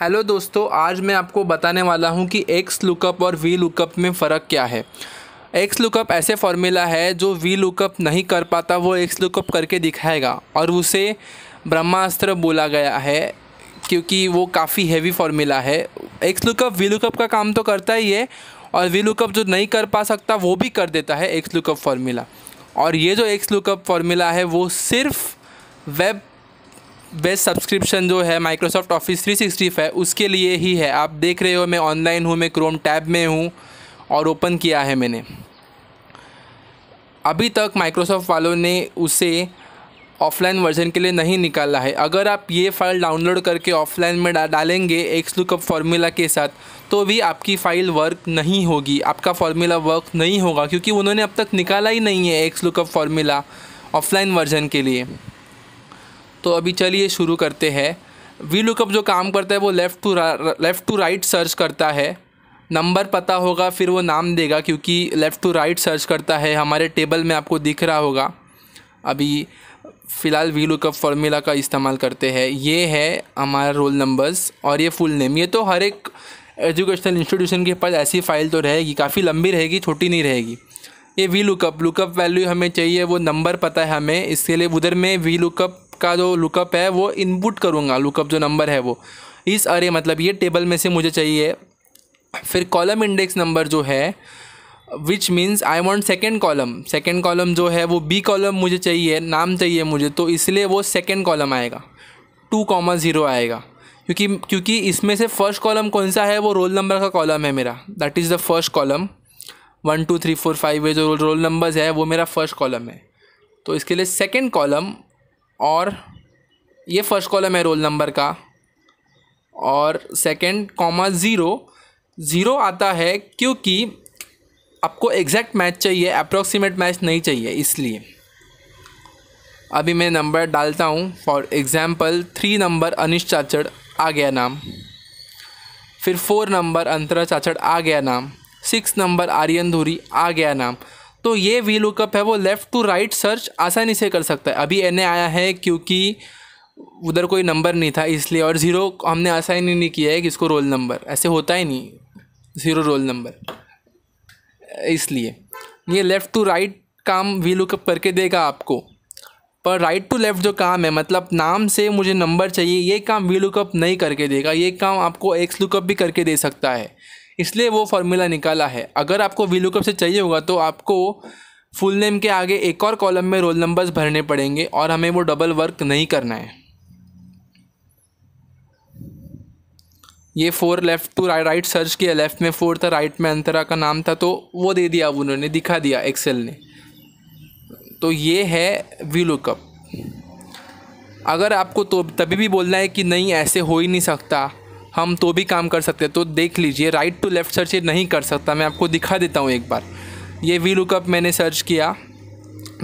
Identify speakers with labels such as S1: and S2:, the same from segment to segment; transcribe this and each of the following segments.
S1: hello दोस्तों आज मैं आपको बताने वाला हूँ कि एक्स लुकअप और वी लुकअप में फ़र्क क्या है एक्स लुकअप ऐसे फॉर्मूला है जो वी लुकअप नहीं कर पाता वो एक्स लुकअप करके दिखाएगा और उसे ब्रह्मास्त्र बोला गया है क्योंकि वो काफ़ी हैवी फार्मूला है एक्स लुकअप वी लुकअप का काम तो करता ही है और वी लुकअप जो नहीं कर पा सकता वो भी कर देता है एक्स लुकअप फार्मूला और ये जो एक्स लुकअप फार्मूला है वो सिर्फ वेब बेस्ट सब्सक्रिप्शन जो है माइक्रोसॉफ्ट ऑफिस 365 है उसके लिए ही है आप देख रहे हो मैं ऑनलाइन हूँ मैं क्रोम टैब में हूँ और ओपन किया है मैंने अभी तक माइक्रोसॉफ्ट वालों ने उसे ऑफलाइन वर्जन के लिए नहीं निकाला है अगर आप ये फाइल डाउनलोड करके ऑफलाइन में डा, डालेंगे एक्स लुकअप फार्मूला के साथ तो भी आपकी फ़ाइल वर्क नहीं होगी आपका फार्मूला वर्क नहीं होगा क्योंकि उन्होंने अब तक निकाला ही नहीं है X lookup formula offline version के लिए तो अभी चलिए शुरू करते हैं वी लुकअप जो काम करता है वो left to left to right search करता है नंबर पता होगा फिर वो नाम देगा क्योंकि लेफ़्ट टू राइट सर्च करता है हमारे टेबल में आपको दिख रहा होगा अभी फ़िलहाल वी लुकअप फार्मूला का इस्तेमाल करते हैं ये है हमारा रोल नंबर्स और ये फुल नेम ये तो हर एक एजुकेशनल इंस्टीट्यूशन के पास ऐसी फ़ाइल तो रहेगी काफ़ी लंबी रहेगी छोटी नहीं रहेगी ये वी लुकअप लुकअप वैल्यू हमें चाहिए वो नंबर पता है हमें इसके लिए उधर में वी लुकअप का जो लुकअप है वो इनपुट करूँगा लुकअप जो नंबर है वो इस अरे मतलब ये टेबल में से मुझे चाहिए फिर कॉलम इंडेक्स नंबर जो है which means I want second column second column जो है वो बी कॉलम मुझे चाहिए नाम चाहिए मुझे तो इसलिए वो सेकेंड कॉलम आएगा टू कॉमा ज़ीरो आएगा क्योंकि क्योंकि इसमें से फर्स्ट कॉलम कौन सा है वो रोल नंबर का कॉलम है मेरा that is the first column one two three four five वे जो रोल नंबर्स है वो मेरा फर्स्ट कॉलम है तो इसके लिए सेकेंड कॉलम और ये फर्स्ट कॉलम है रोल नंबर का और सेकंड कॉमा ज़ीरो ज़ीरो आता है क्योंकि आपको एग्जैक्ट मैच चाहिए अप्रोक्सीमेट मैच नहीं चाहिए इसलिए अभी मैं नंबर डालता हूँ for example three number Anish Chachad आ गया नाम फिर फोर नंबर अंतरा चाचड़ आ गया नाम सिक्स नंबर आर्यन धूरी आ गया नाम तो ये वी लुकअप है वो लेफ़्ट टू राइट सर्च आसानी से कर सकता है अभी एन आया है क्योंकि उधर कोई नंबर नहीं था इसलिए और ज़ीरो हमने आसानी नहीं, नहीं किया है कि इसको रोल नंबर ऐसे होता ही नहीं ज़ीरो रोल नंबर इसलिए ये लेफ़्ट टू राइट काम वी लुकअप करके देगा आपको पर राइट टू लेफ़्ट जो काम है मतलब नाम से मुझे नंबर चाहिए ये काम वी लुकअप नहीं करके देगा ये काम आपको एक्स लुकअप भी करके दे सकता है इसलिए वो फॉर्मूला निकाला है अगर आपको वी लुकअप से चाहिए होगा तो आपको फुल नेम के आगे एक और कॉलम में रोल नंबर्स भरने पड़ेंगे और हमें वो डबल वर्क नहीं करना है ये four left to right search किया लेफ़्ट में फोर था राइट में अंतरा का नाम था तो वो दे दिया उन्होंने दिखा दिया एक्सेल ने तो ये है वी लुकअप अगर आपको तो तभी भी बोलना है कि नहीं ऐसे हो ही नहीं सकता हम तो भी काम कर सकते हैं तो देख लीजिए राइट टू लेफ़्ट सर्च ये नहीं कर सकता मैं आपको दिखा देता हूँ एक बार ये वी लुकअप मैंने सर्च किया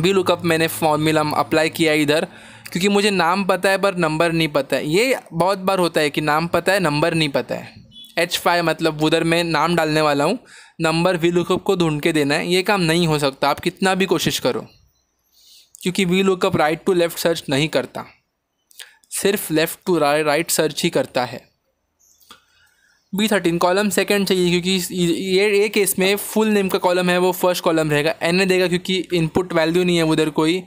S1: वी लुकअप मैंने फॉर्मूला अप्लाई किया इधर क्योंकि मुझे नाम पता है पर नंबर नहीं पता है ये बहुत बार होता है कि नाम पता है नंबर नहीं पता है एच फाइव मतलब उधर मैं नाम डालने वाला हूँ नंबर वी लुकअप को ढूंढ के देना है ये काम नहीं हो सकता आप कितना भी कोशिश करो क्योंकि V lookup right to left search नहीं करता सिर्फ लेफ़्ट टू राइट सर्च ही करता है बी थर्टीन कॉलम सेकंड चाहिए क्योंकि ये ये केस में फुल नेम का कॉलम है वो फर्स्ट कॉलम रहेगा एन देगा क्योंकि इनपुट वैल्यू नहीं है उधर कोई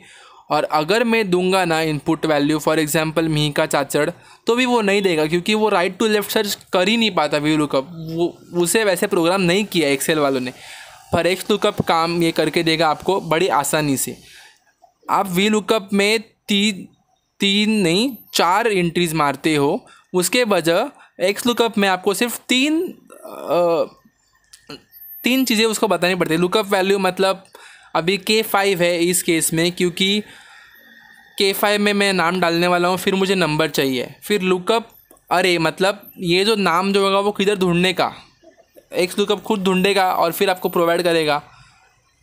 S1: और अगर मैं दूंगा ना इनपुट वैल्यू फॉर एग्जांपल मी का चाचड़ तो भी वो नहीं देगा क्योंकि वो राइट टू लेफ्ट सर्च कर ही नहीं पाता व्यू लुकअप वो उसे वैसे प्रोग्राम नहीं किया एक्सेल वालों ने पर एक्स लुकअप काम ये करके देगा आपको बड़ी आसानी से आप वी लुकअप में तीन तीन नहीं चार एंट्रीज मारते हो उसके वजह एक्स लुकअप में आपको सिर्फ तीन आ, तीन चीज़ें उसको बतानी पड़ती है लुकअप वैल्यू मतलब अभी के फाइव है इस केस में क्योंकि के फाइव में मैं नाम डालने वाला हूँ फिर मुझे नंबर चाहिए फिर लुकअप अरे मतलब ये जो नाम जो होगा वो किधर ढूंढने का एक्स लुकअप खुद ढूंढेगा और फिर आपको प्रोवाइड करेगा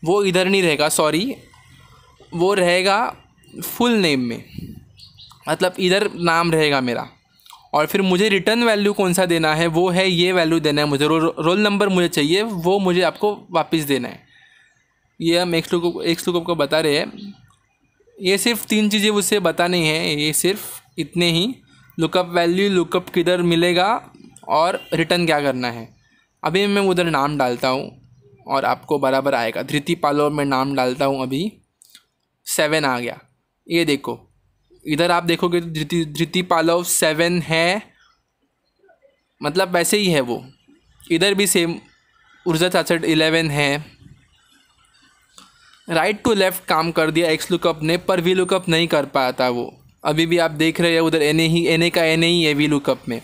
S1: वो इधर नहीं रहेगा सॉरी वो रहेगा फुल नेम में मतलब इधर नाम रहेगा मेरा और फिर मुझे रिटर्न वैल्यू कौन सा देना है वो है ये वैल्यू देना है मुझे रो, रोल नंबर मुझे चाहिए वो मुझे आपको वापस देना है ये हम एक लुकअप एक्स लुकअप को बता रहे हैं ये सिर्फ तीन चीज़ें उससे बतानी है ये सिर्फ इतने ही लुकअप वैल्यू लुकअप किधर मिलेगा और रिटर्न क्या करना है अभी मैं उधर नाम डालता हूँ और आपको बराबर आएगा धृति पालो में नाम डालता हूँ अभी सेवन आ गया ये देखो इधर आप देखोगे तो धृति धृति पालव सेवन है मतलब वैसे ही है वो इधर भी सेम ऊर्जा चाचट इलेवन है राइट टू लेफ़्ट काम कर दिया एक्स लुकअप ने पर वी लुकअप नहीं कर पाया था वो अभी भी आप देख रहे हो उधर एन ही एन का एन ही है वी लुकअप में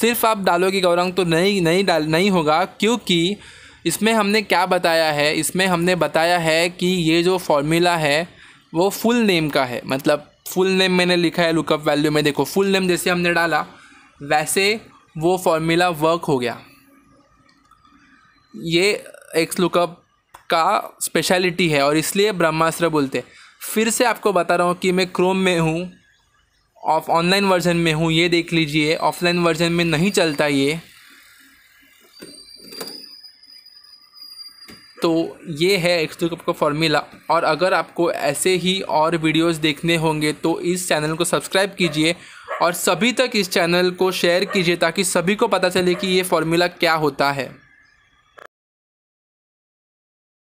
S1: सिर्फ आप डालोगे गौरंग तो नहीं नहीं डाल नहीं होगा क्योंकि इसमें हमने क्या बताया है इसमें हमने बताया है कि ये जो फॉर्मूला है वो फुल नेम का है मतलब फुल नेम मैंने लिखा है लुकअप वैल्यू में देखो फुल नेम जैसे हमने डाला वैसे वो फॉर्मूला वर्क हो गया ये एक्स लुकअप का स्पेशलिटी है और इसलिए ब्रह्मास्त्र बोलते हैं फिर से आपको बता रहा हूँ कि मैं क्रोम में हूँ ऑफ ऑनलाइन वर्जन में हूँ ये देख लीजिए ऑफलाइन वर्जन में नहीं चलता ये तो ये है एक्सट्रो कप का फॉर्मूला और अगर आपको ऐसे ही और वीडियोस देखने होंगे तो इस चैनल को सब्सक्राइब कीजिए और सभी तक इस चैनल को शेयर कीजिए ताकि सभी को पता चले कि ये फॉर्मूला क्या होता है